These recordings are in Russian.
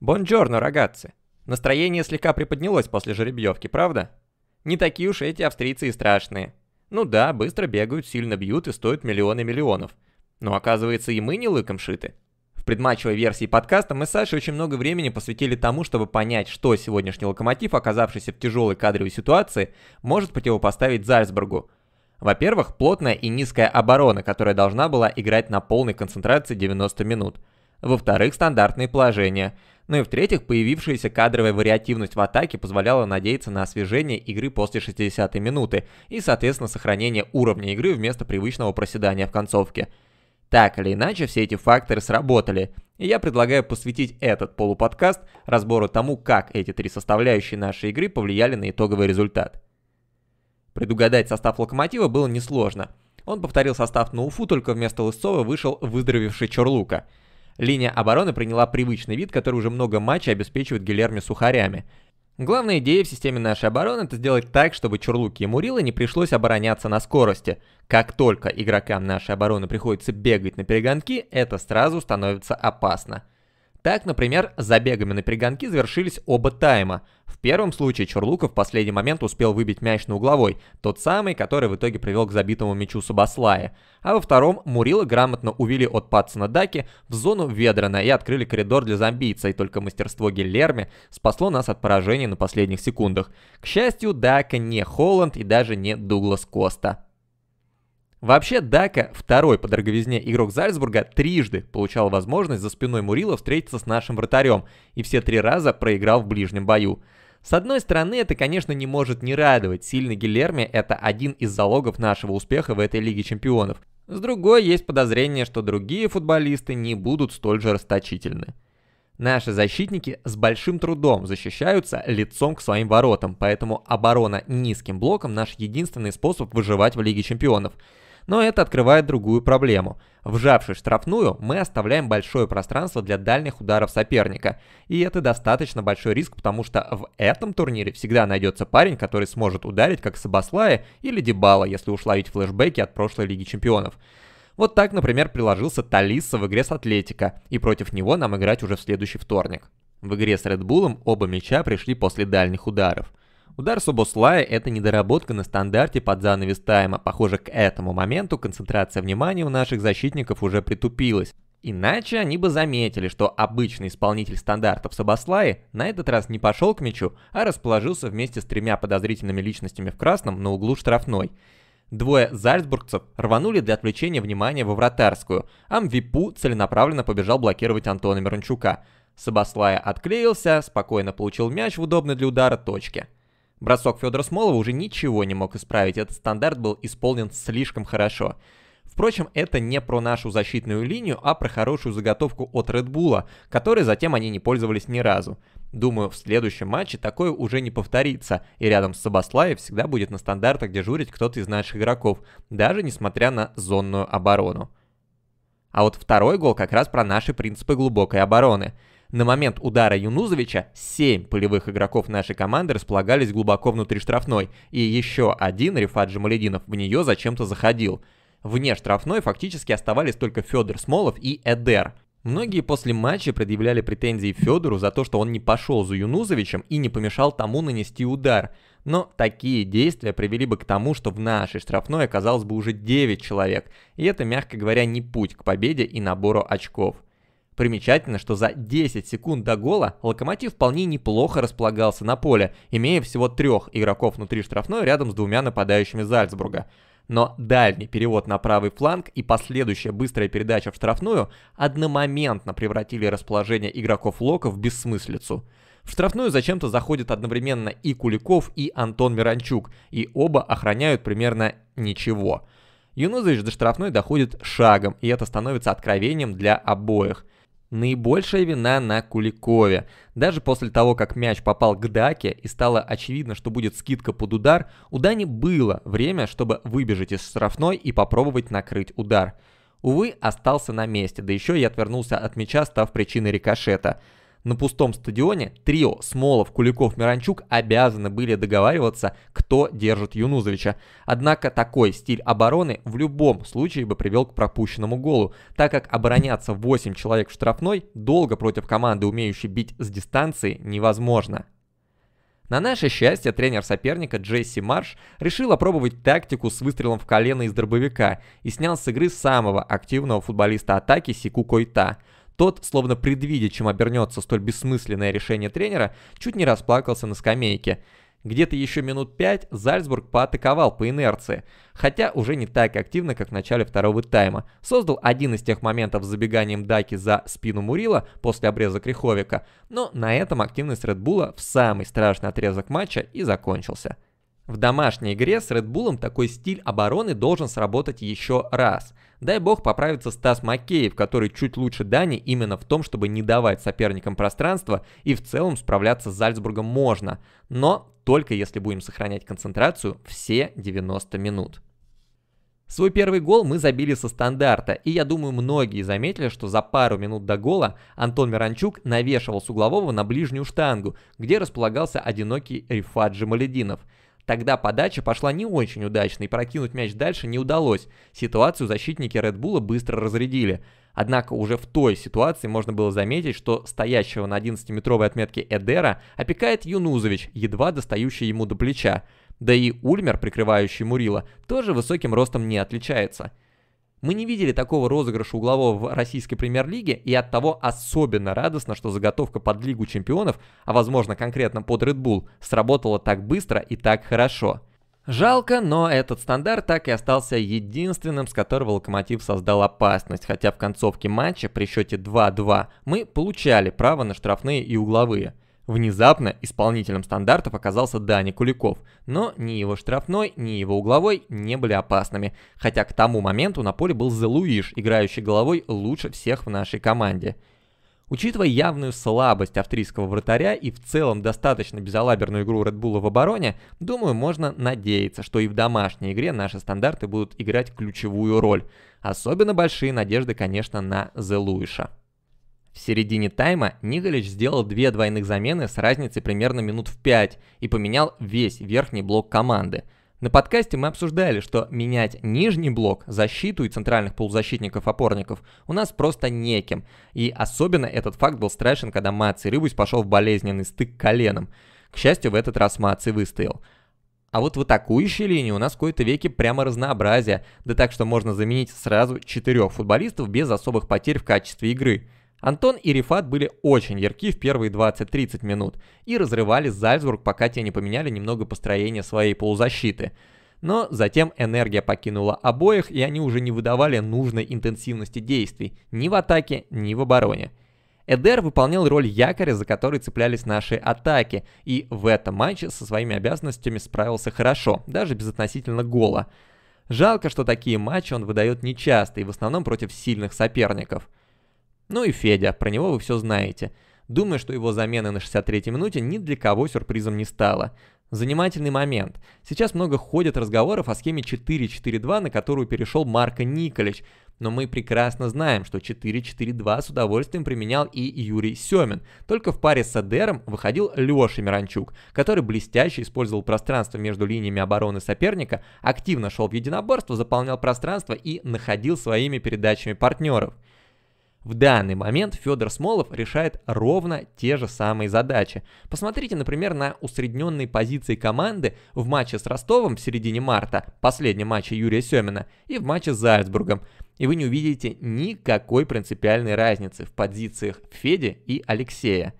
Бонджорно, рогатцы. Настроение слегка приподнялось после жеребьевки, правда? Не такие уж эти австрийцы и страшные. Ну да, быстро бегают, сильно бьют и стоят миллионы миллионов. Но оказывается и мы не лыком шиты. В предматчевой версии подкаста мы с Сашей очень много времени посвятили тому, чтобы понять, что сегодняшний локомотив, оказавшийся в тяжелой кадровой ситуации, может противопоставить Зальцбургу. Во-первых, плотная и низкая оборона, которая должна была играть на полной концентрации 90 минут. Во-вторых, стандартные положения – ну и в-третьих, появившаяся кадровая вариативность в атаке позволяла надеяться на освежение игры после 60-й минуты и, соответственно, сохранение уровня игры вместо привычного проседания в концовке. Так или иначе, все эти факторы сработали, и я предлагаю посвятить этот полуподкаст разбору тому, как эти три составляющие нашей игры повлияли на итоговый результат. Предугадать состав Локомотива было несложно. Он повторил состав на Уфу, только вместо Лысцова вышел выздоровевший Чорлука – Линия обороны приняла привычный вид, который уже много матчей обеспечивает Гильерми сухарями. Главная идея в системе нашей обороны – это сделать так, чтобы Чурлуки и Мурилы не пришлось обороняться на скорости. Как только игрокам нашей обороны приходится бегать на перегонки, это сразу становится опасно. Так, например, забегами на перегонки завершились оба тайма – в первом случае Чурлуков в последний момент успел выбить мяч на угловой, тот самый, который в итоге привел к забитому мячу Сабаслая. А во втором Мурила грамотно увели от Патсона Даки в зону Ведрана и открыли коридор для зомбийца, и только мастерство Гильерми спасло нас от поражения на последних секундах. К счастью, Дака не Холланд и даже не Дуглас Коста. Вообще, Дака, второй по дороговизне игрок Зальцбурга, трижды получал возможность за спиной Мурила встретиться с нашим вратарем и все три раза проиграл в ближнем бою. С одной стороны, это, конечно, не может не радовать. Сильный Гильерми – это один из залогов нашего успеха в этой Лиге Чемпионов. С другой, есть подозрение, что другие футболисты не будут столь же расточительны. Наши защитники с большим трудом защищаются лицом к своим воротам, поэтому оборона низким блоком – наш единственный способ выживать в Лиге Чемпионов – но это открывает другую проблему. Вжавшись в штрафную, мы оставляем большое пространство для дальних ударов соперника. И это достаточно большой риск, потому что в этом турнире всегда найдется парень, который сможет ударить как Сабаслая или Дебала, если уж ловить флешбеки от прошлой Лиги Чемпионов. Вот так, например, приложился Талисса в игре с Атлетика, и против него нам играть уже в следующий вторник. В игре с Редбулом оба мяча пришли после дальних ударов. Удар Субослая – это недоработка на стандарте под занавес тайма. Похоже, к этому моменту концентрация внимания у наших защитников уже притупилась. Иначе они бы заметили, что обычный исполнитель стандартов Сабаслаи на этот раз не пошел к мячу, а расположился вместе с тремя подозрительными личностями в красном на углу штрафной. Двое зальцбургцев рванули для отвлечения внимания во вратарскую, а Мвипу целенаправленно побежал блокировать Антона Мирончука. Сабаслая отклеился, спокойно получил мяч в удобной для удара точке. Бросок Федора Смолова уже ничего не мог исправить, этот стандарт был исполнен слишком хорошо. Впрочем, это не про нашу защитную линию, а про хорошую заготовку от Red Bull, которой затем они не пользовались ни разу. Думаю, в следующем матче такое уже не повторится, и рядом с Собослаев всегда будет на стандартах дежурить кто-то из наших игроков, даже несмотря на зонную оборону. А вот второй гол как раз про наши принципы глубокой обороны – на момент удара Юнузовича 7 полевых игроков нашей команды располагались глубоко внутри штрафной, и еще один Рифат Жамалединов в нее зачем-то заходил. Вне штрафной фактически оставались только Федор Смолов и Эдер. Многие после матча предъявляли претензии Федору за то, что он не пошел за Юнузовичем и не помешал тому нанести удар. Но такие действия привели бы к тому, что в нашей штрафной оказалось бы уже 9 человек, и это, мягко говоря, не путь к победе и набору очков. Примечательно, что за 10 секунд до гола Локомотив вполне неплохо располагался на поле, имея всего трех игроков внутри штрафной рядом с двумя нападающими Зальцбурга. Но дальний перевод на правый фланг и последующая быстрая передача в штрафную одномоментно превратили расположение игроков Лока в бессмыслицу. В штрафную зачем-то заходят одновременно и Куликов, и Антон Миранчук, и оба охраняют примерно ничего. Юнузович до штрафной доходит шагом, и это становится откровением для обоих – Наибольшая вина на Куликове. Даже после того, как мяч попал к Даке и стало очевидно, что будет скидка под удар, у Дани было время, чтобы выбежать из штрафной и попробовать накрыть удар. Увы, остался на месте, да еще и отвернулся от мяча, став причиной рикошета на пустом стадионе трио Смолов, Куликов, Миранчук обязаны были договариваться, кто держит Юнузовича. Однако такой стиль обороны в любом случае бы привел к пропущенному голу, так как обороняться 8 человек в штрафной долго против команды, умеющей бить с дистанции, невозможно. На наше счастье, тренер соперника Джесси Марш решил опробовать тактику с выстрелом в колено из дробовика и снял с игры самого активного футболиста атаки Сику Койта – тот, словно предвидя, чем обернется столь бессмысленное решение тренера, чуть не расплакался на скамейке. Где-то еще минут пять Зальцбург поатаковал по инерции, хотя уже не так активно, как в начале второго тайма. Создал один из тех моментов с забеганием Даки за спину Мурила после обреза Криховика, но на этом активность Редбула в самый страшный отрезок матча и закончился. В домашней игре с Red Bull такой стиль обороны должен сработать еще раз. Дай бог поправится Стас Макеев, который чуть лучше Дани именно в том, чтобы не давать соперникам пространства и в целом справляться с Зальцбургом можно, но только если будем сохранять концентрацию все 90 минут. Свой первый гол мы забили со стандарта, и я думаю, многие заметили, что за пару минут до гола Антон Миранчук навешивал с углового на ближнюю штангу, где располагался одинокий Рифат Джамалединов – Тогда подача пошла не очень удачно, и прокинуть мяч дальше не удалось. Ситуацию защитники Редбула быстро разрядили. Однако уже в той ситуации можно было заметить, что стоящего на 11-метровой отметке Эдера опекает Юнузович, едва достающий ему до плеча. Да и Ульмер, прикрывающий Мурила, тоже высоким ростом не отличается. Мы не видели такого розыгрыша углового в российской премьер-лиге, и от того особенно радостно, что заготовка под Лигу чемпионов, а возможно конкретно под Red Bull, сработала так быстро и так хорошо. Жалко, но этот стандарт так и остался единственным, с которого Локомотив создал опасность, хотя в концовке матча при счете 2-2 мы получали право на штрафные и угловые – Внезапно исполнителем стандартов оказался Дани Куликов, но ни его штрафной, ни его угловой не были опасными, хотя к тому моменту на поле был Зелуиш, играющий головой лучше всех в нашей команде. Учитывая явную слабость австрийского вратаря и в целом достаточно безалаберную игру Редбула в обороне, думаю, можно надеяться, что и в домашней игре наши стандарты будут играть ключевую роль. Особенно большие надежды, конечно, на Зелуиша. В середине тайма Николич сделал две двойных замены с разницей примерно минут в 5 и поменял весь верхний блок команды. На подкасте мы обсуждали, что менять нижний блок, защиту и центральных полузащитников-опорников у нас просто неким. И особенно этот факт был страшен, когда Маци Рыбусь пошел в болезненный стык коленом. К счастью, в этот раз Маци выстоял. А вот в атакующей линии у нас в кои-то веки прямо разнообразие, да так что можно заменить сразу четырех футболистов без особых потерь в качестве игры – Антон и Рифат были очень ярки в первые 20-30 минут и разрывали Зальцбург, пока те не поменяли немного построения своей полузащиты. Но затем энергия покинула обоих, и они уже не выдавали нужной интенсивности действий ни в атаке, ни в обороне. Эдер выполнял роль якоря, за который цеплялись наши атаки, и в этом матче со своими обязанностями справился хорошо, даже без относительно гола. Жалко, что такие матчи он выдает нечасто и в основном против сильных соперников – ну и Федя, про него вы все знаете. Думаю, что его замена на 63-й минуте ни для кого сюрпризом не стала. Занимательный момент. Сейчас много ходят разговоров о схеме 4-4-2, на которую перешел Марко Николич, но мы прекрасно знаем, что 4-4-2 с удовольствием применял и Юрий Семин. Только в паре с Адером выходил Леша Миранчук, который блестяще использовал пространство между линиями обороны соперника, активно шел в единоборство, заполнял пространство и находил своими передачами партнеров – в данный момент Федор Смолов решает ровно те же самые задачи. Посмотрите, например, на усредненные позиции команды в матче с Ростовом в середине марта, последнем матче Юрия Семина, и в матче с Зальцбургом. И вы не увидите никакой принципиальной разницы в позициях Феди и Алексея.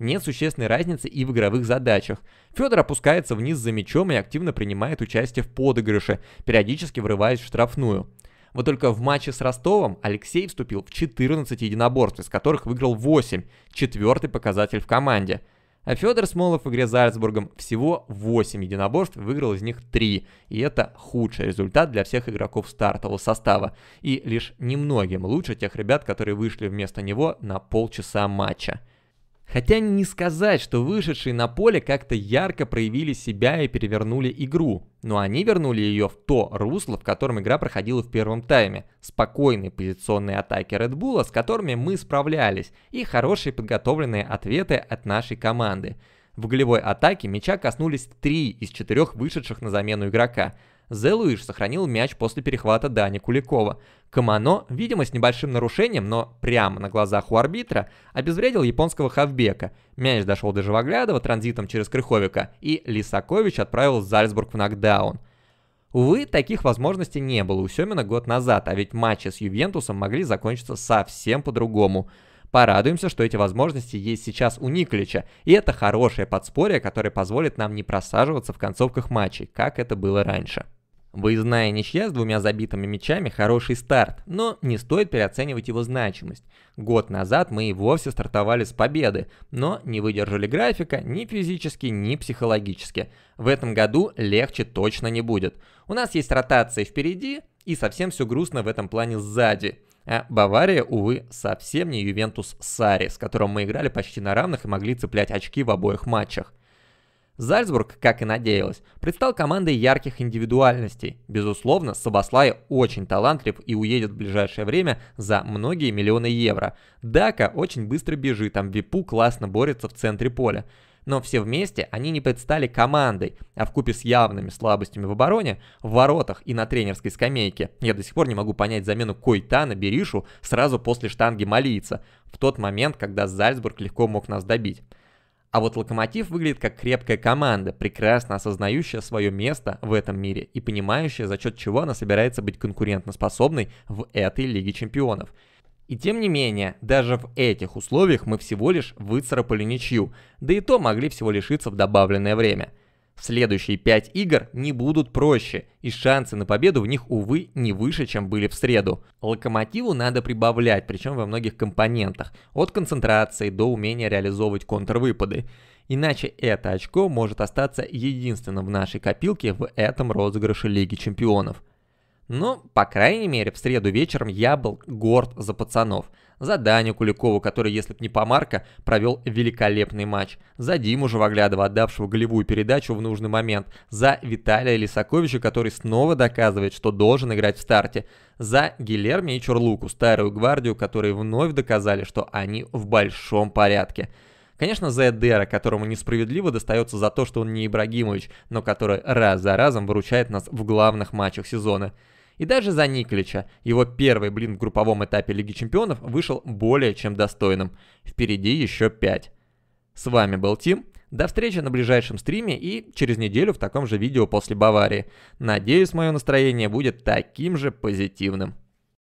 Нет существенной разницы и в игровых задачах. Федор опускается вниз за мячом и активно принимает участие в подыгрыше, периодически врываясь в штрафную. Вот только в матче с Ростовом Алексей вступил в 14 единоборств, из которых выиграл 8, четвертый показатель в команде. А Федор Смолов в игре с Зальцбургом всего 8 единоборств, выиграл из них 3. И это худший результат для всех игроков стартового состава. И лишь немногим лучше тех ребят, которые вышли вместо него на полчаса матча. Хотя не сказать, что вышедшие на поле как-то ярко проявили себя и перевернули игру, но они вернули ее в то русло, в котором игра проходила в первом тайме. Спокойные позиционные атаки Red Bull, с которыми мы справлялись, и хорошие подготовленные ответы от нашей команды. В голевой атаке мяча коснулись три из четырех вышедших на замену игрока. Зе Луиш сохранил мяч после перехвата Дани Куликова. Камано, видимо, с небольшим нарушением, но прямо на глазах у арбитра, обезвредил японского хавбека. Мяч дошел до Живоглядова транзитом через Крыховика, и Лисакович отправил Зальцбург в нокдаун. Увы, таких возможностей не было у Семина год назад, а ведь матчи с Ювентусом могли закончиться совсем по-другому. Порадуемся, что эти возможности есть сейчас у Николича, и это хорошее подспорье, которое позволит нам не просаживаться в концовках матчей, как это было раньше. Выездная ничья с двумя забитыми мячами – хороший старт, но не стоит переоценивать его значимость. Год назад мы и вовсе стартовали с победы, но не выдержали графика ни физически, ни психологически. В этом году легче точно не будет. У нас есть ротация впереди, и совсем все грустно в этом плане сзади. А Бавария, увы, совсем не Ювентус Сари, с которым мы играли почти на равных и могли цеплять очки в обоих матчах. Зальцбург, как и надеялось, предстал командой ярких индивидуальностей. Безусловно, Сабаслай очень талантлив и уедет в ближайшее время за многие миллионы евро. Дака очень быстро бежит, там Випу классно борется в центре поля. Но все вместе они не предстали командой, а в купе с явными слабостями в обороне, в воротах и на тренерской скамейке. Я до сих пор не могу понять замену Койтана Беришу сразу после штанги Малийца, в тот момент, когда Зальцбург легко мог нас добить. А вот Локомотив выглядит как крепкая команда, прекрасно осознающая свое место в этом мире и понимающая, за счет чего она собирается быть конкурентоспособной в этой Лиге Чемпионов. И тем не менее, даже в этих условиях мы всего лишь выцарапали ничью, да и то могли всего лишиться в добавленное время – Следующие пять игр не будут проще, и шансы на победу в них, увы, не выше, чем были в среду. Локомотиву надо прибавлять, причем во многих компонентах, от концентрации до умения реализовывать контрвыпады. Иначе это очко может остаться единственным в нашей копилке в этом розыгрыше Лиги Чемпионов – но, ну, по крайней мере, в среду вечером я был горд за пацанов. За Даню Куликову, который, если б не помарка, провел великолепный матч. За Диму Живоглядова, отдавшего голевую передачу в нужный момент. За Виталия Лисаковича, который снова доказывает, что должен играть в старте. За Гилерми и Чурлуку, старую гвардию, которые вновь доказали, что они в большом порядке. Конечно, за Эдера, которому несправедливо достается за то, что он не Ибрагимович, но который раз за разом выручает нас в главных матчах сезона. И даже за Никлича, его первый блин в групповом этапе Лиги Чемпионов вышел более чем достойным. Впереди еще пять. С вами был Тим. До встречи на ближайшем стриме и через неделю в таком же видео после Баварии. Надеюсь, мое настроение будет таким же позитивным.